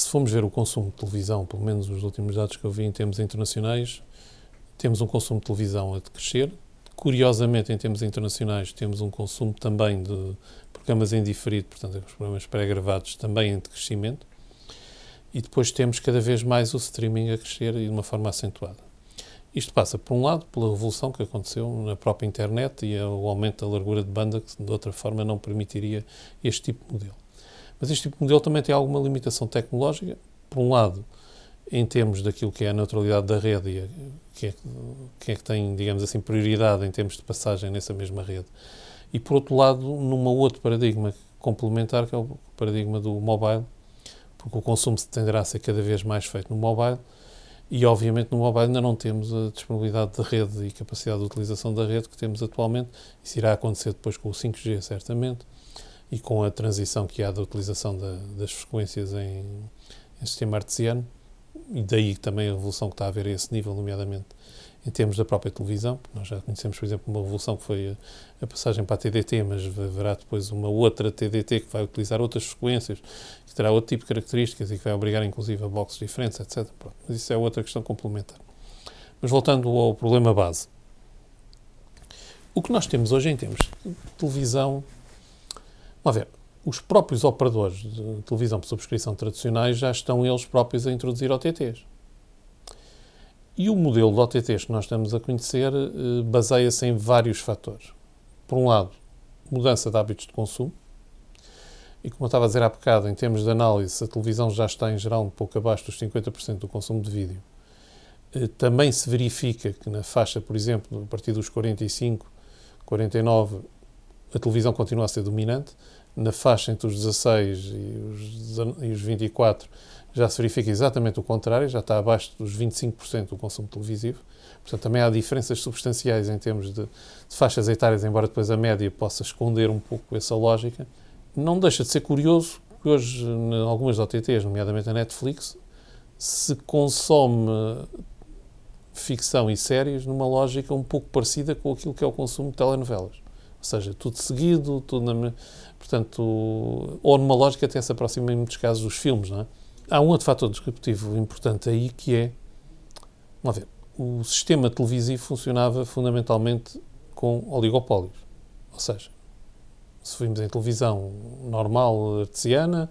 se formos ver o consumo de televisão, pelo menos os últimos dados que eu vi em termos internacionais, temos um consumo de televisão a crescer. Curiosamente, em termos internacionais, temos um consumo também de programas em diferido, portanto, os programas pré-gravados também em crescimento. E depois temos cada vez mais o streaming a crescer e de uma forma acentuada. Isto passa, por um lado, pela revolução que aconteceu na própria internet e o aumento da largura de banda, que de outra forma não permitiria este tipo de modelo. Mas este tipo de modelo também tem alguma limitação tecnológica, por um lado, em termos daquilo que é a neutralidade da rede e quem é, que, é que tem, digamos assim, prioridade em termos de passagem nessa mesma rede. E, por outro lado, numa outro paradigma complementar, que é o paradigma do mobile, porque o consumo se tenderá a ser cada vez mais feito no mobile e, obviamente, no mobile ainda não temos a disponibilidade de rede e capacidade de utilização da rede que temos atualmente. Isso irá acontecer depois com o 5G, certamente e com a transição que há da utilização da, das frequências em, em sistema artesiano, e daí também a evolução que está a haver a esse nível, nomeadamente em termos da própria televisão, nós já conhecemos, por exemplo, uma revolução que foi a, a, passagem para a TDT, mas haverá depois uma outra TDT que vai utilizar outras frequências, que terá outro tipo de características e que vai obrigar, inclusive, a boxes diferentes, etc. Pronto, mas isso é outra questão complementar. Mas voltando ao problema base. O que nós temos hoje em termos de televisão Vamos ver, os próprios operadores de televisão por subscrição tradicionais já estão eles próprios a introduzir OTTs. E o modelo de OTTs que nós estamos a conhecer eh, baseia-se em vários fatores. Por um lado, mudança de hábitos de consumo. E como eu estava a dizer há bocado, em termos de análise, a televisão já está em geral um pouco abaixo dos 50% do consumo de vídeo. Eh, também se verifica que na faixa, por exemplo, a partir dos 45, 49, a televisão continua a ser dominante. Na faixa entre os 16 e os 24 já se verifica exatamente o contrário, já está abaixo dos 25% do consumo televisivo. Portanto, também há diferenças substanciais em termos de, de, faixas etárias, embora depois a média possa esconder um pouco essa lógica. Não deixa de ser curioso que hoje, em algumas OTTs, nomeadamente a Netflix, se consome ficção e séries numa lógica um pouco parecida com aquilo que é o consumo de telenovelas seja, tudo seguido, tudo na, portanto, ou numa lógica até se aproxima em muitos casos dos filmes, não é? Há um outro fator descriptivo importante aí que é, vamos ver, o sistema televisivo funcionava fundamentalmente com oligopólios, ou seja, se vimos em televisão normal artesiana,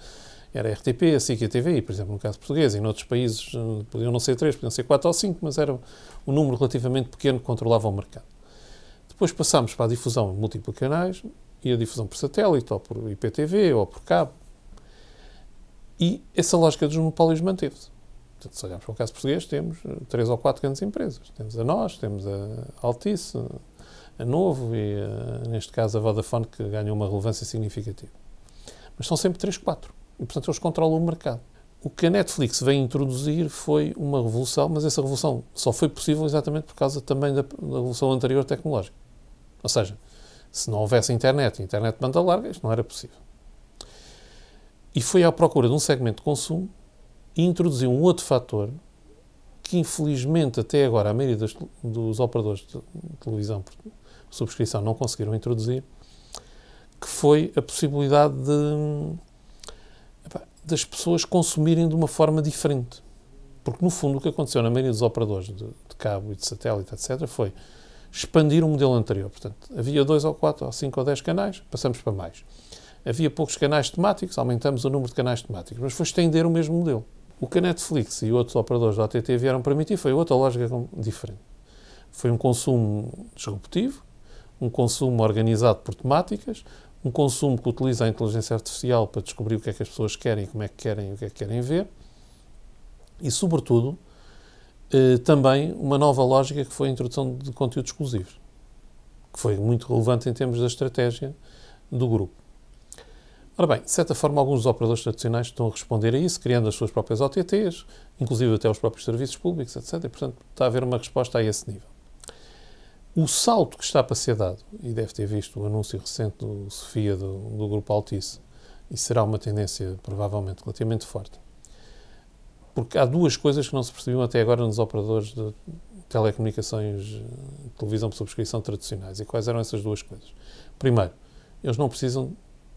era RTP, a SIC e a TVI, por exemplo, no caso português, e noutros países eh, podiam não ser três, podiam ser quatro ou cinco, mas era um número relativamente pequeno que controlava o mercado. Depois passamos para a difusão em múltiplos canais e a difusão por satélite, ou por IPTV, ou por cabo. E essa lógica dos monopólios manteve-se. Portanto, se olharmos para o caso português, temos eh, três ou quatro grandes empresas. Temos a nós, temos a Altice, a Novo e, a, eh, neste caso, a Vodafone, que ganhou uma relevância significativa. Mas são sempre três, quatro. E, portanto, eles controlam o mercado. O que a Netflix vem introduzir foi uma revolução, mas essa revolução só foi possível exatamente por causa também da, da revolução anterior tecnológica ou seja, se não houvesse internet, internet de banda larga, isto não era possível. E foi à procura de um segmento de consumo e introduziu um outro fator que, infelizmente, até agora a maioria dos, dos operadores de televisão por subscrição não conseguiram introduzir, que foi a possibilidade de das pessoas consumirem de uma forma diferente. Porque, no fundo, o que aconteceu na maioria dos operadores de, de cabo e de satélite, etc., foi expandir o modelo anterior. Portanto, havia dois ou quatro ou cinco ou dez canais, passamos para mais. Havia poucos canais temáticos, aumentamos o número de canais temáticos, mas foi estender o mesmo modelo. O que a Netflix e outros operadores da OTT vieram permitir foi outra lógica diferente. Foi um consumo disruptivo, um consumo organizado por temáticas, um consumo que utiliza a inteligência artificial para descobrir o que é que as pessoas querem, como é que querem e o que é que querem ver, e, sobretudo, eh, também uma nova lógica que foi a introdução de conteúdos exclusivos, que foi muito relevante em termos da estratégia do grupo. Ora bem, de certa forma, alguns dos operadores tradicionais estão a responder a isso, criando as suas próprias OTTs, inclusive até os próprios serviços públicos, etc. E, portanto, está a haver uma resposta a esse nível. O salto que está para ser dado, e deve ter visto o anúncio recente do Sofia, do, do Grupo Altice, e será uma tendência provavelmente relativamente forte, porque há duas coisas que não se percebiam até agora nos operadores de telecomunicações, eh, televisão por subscrição tradicionais. E quais eram essas duas coisas? Primeiro, eles não precisam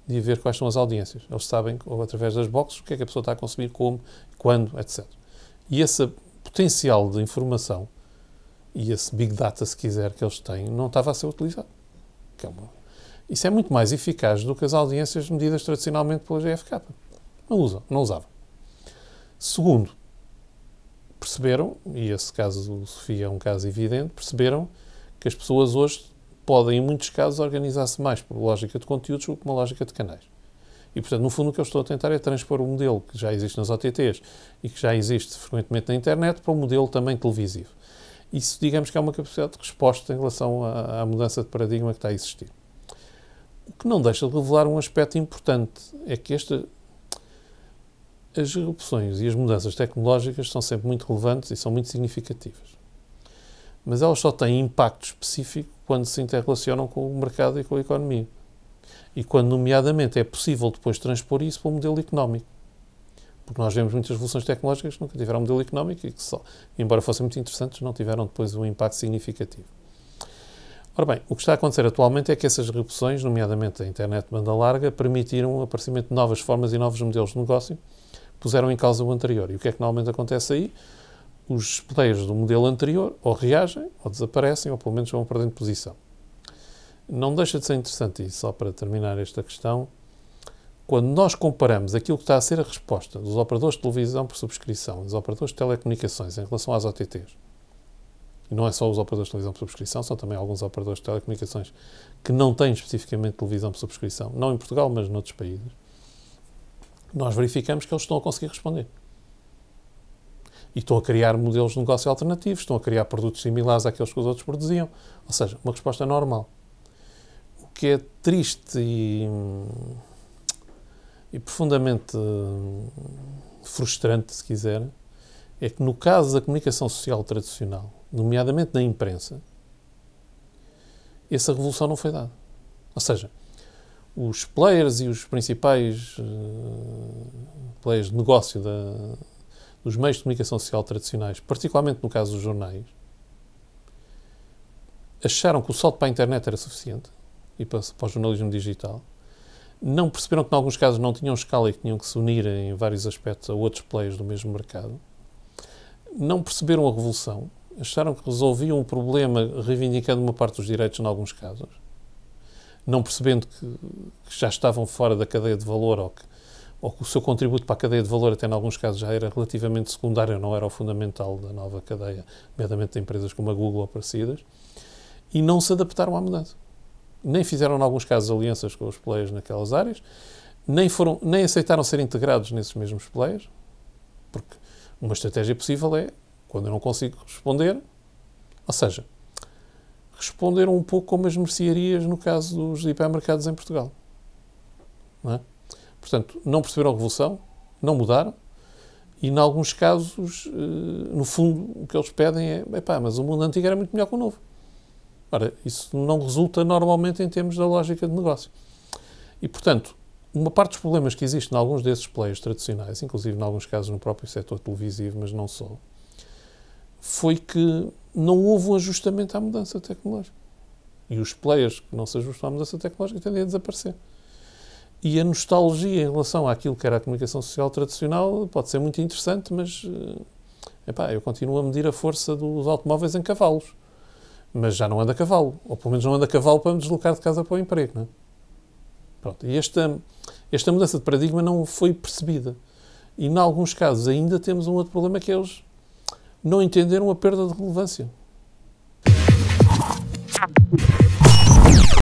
de ver quais são as audiências. Eles sabem, ou através das boxes, o que é que a pessoa está a consumir, como, quando, etc. E esse potencial de informação e esse big data, se quiser, que eles têm, não estava a ser utilizado. É isso é muito mais eficaz do que as audiências medidas tradicionalmente pela GFK. Não usam, não usavam. Segundo, perceberam, e esse caso do Sofia é um caso evidente, perceberam que as pessoas hoje podem, em muitos casos, organizar-se mais por lógica de conteúdos do que uma lógica de canais. E, portanto, no fundo, o que eu estou a tentar é transpor o modelo que já existe nas OTTs e que já existe frequentemente na internet para um modelo também televisivo. Isso, digamos que é uma capacidade de resposta em relação à, à mudança de paradigma que está a existir. O que não deixa de revelar um aspecto importante é que esta as revoluções e as mudanças tecnológicas são sempre muito relevantes e são muito significativas. Mas elas só têm impacto específico quando se interrelacionam com o mercado e com a economia. E quando, nomeadamente, é possível depois transpor isso para o um modelo económico. Porque nós vemos muitas revoluções tecnológicas que nunca tiveram um modelo económico e que, só, embora fossem muito interessantes, não tiveram depois um impacto significativo. Ora bem, o que está a acontecer atualmente é que essas revoluções, nomeadamente a internet de banda larga, permitiram o aparecimento de novas formas e novos modelos de negócio puseram em causa o anterior. E o que é que normalmente acontece aí? Os players do modelo anterior ou reagem, ou desaparecem, ou pelo menos vão perdendo posição. Não deixa de ser interessante, e só para terminar esta questão, quando nós comparamos aquilo que está a ser a resposta dos operadores de televisão por subscrição, dos operadores de telecomunicações em relação às OTTs, e não é só os operadores de televisão por subscrição, são também alguns operadores de telecomunicações que não têm especificamente televisão por subscrição, não em Portugal, mas noutros países nós verificamos que eles estão a conseguir responder. E estão a criar modelos de negócio alternativos, estão a criar produtos similares àqueles que os outros produziam. Ou seja, uma resposta normal. O que é triste e, e profundamente hum, frustrante, se quiser, é que no caso da comunicação social tradicional, nomeadamente na imprensa, essa revolução não foi dada. Ou seja, os players e os principais eh, players de negócio da, dos meios de comunicação social tradicionais, particularmente no caso dos jornais, acharam que o salto para a internet era suficiente e para, para o jornalismo digital. Não perceberam que, em alguns casos, não tinham escala e que tinham que se unir em vários aspectos a outros players do mesmo mercado. Não perceberam a revolução. Acharam que resolviam um problema reivindicando uma parte dos direitos, em alguns casos não percebendo que, que, já estavam fora da cadeia de valor ou que, ou que o seu contributo para a cadeia de valor, até em alguns casos, já era relativamente secundário, não era o fundamental da nova cadeia, nomeadamente de empresas como a Google ou parecidas, e não se adaptaram à mudança. Nem fizeram, em alguns casos, alianças com os players naquelas áreas, nem, foram, nem aceitaram ser integrados nesses mesmos players, porque uma estratégia possível é quando eu não consigo responder, ou seja, responderam um pouco como as mercearias no caso dos hipermercados em Portugal. Não é? Portanto, não perceberam a revolução, não mudaram, e, em alguns casos, eh, no fundo, o que eles pedem é: epá, mas o mundo antigo era muito melhor que o novo. Ora, isso não resulta normalmente em termos da lógica de negócio. E, portanto, uma parte dos problemas que existem em alguns desses players tradicionais, inclusive em alguns casos no próprio setor televisivo, mas não só, foi que não houve um ajustamento à mudança tecnológica. E os players que não se ajustam à mudança tecnológica tendem a desaparecer. E a nostalgia em relação àquilo que era a comunicação social tradicional pode ser muito interessante, mas eh, epá, eu continuo a medir a força dos automóveis em cavalos. Mas já não anda a cavalo, ou pelo menos não anda a cavalo para me deslocar de casa para o emprego. Não é? Pronto, e esta, esta mudança de paradigma não foi percebida. E, em alguns casos, ainda temos um outro problema que é os não entenderam a perda de relevância.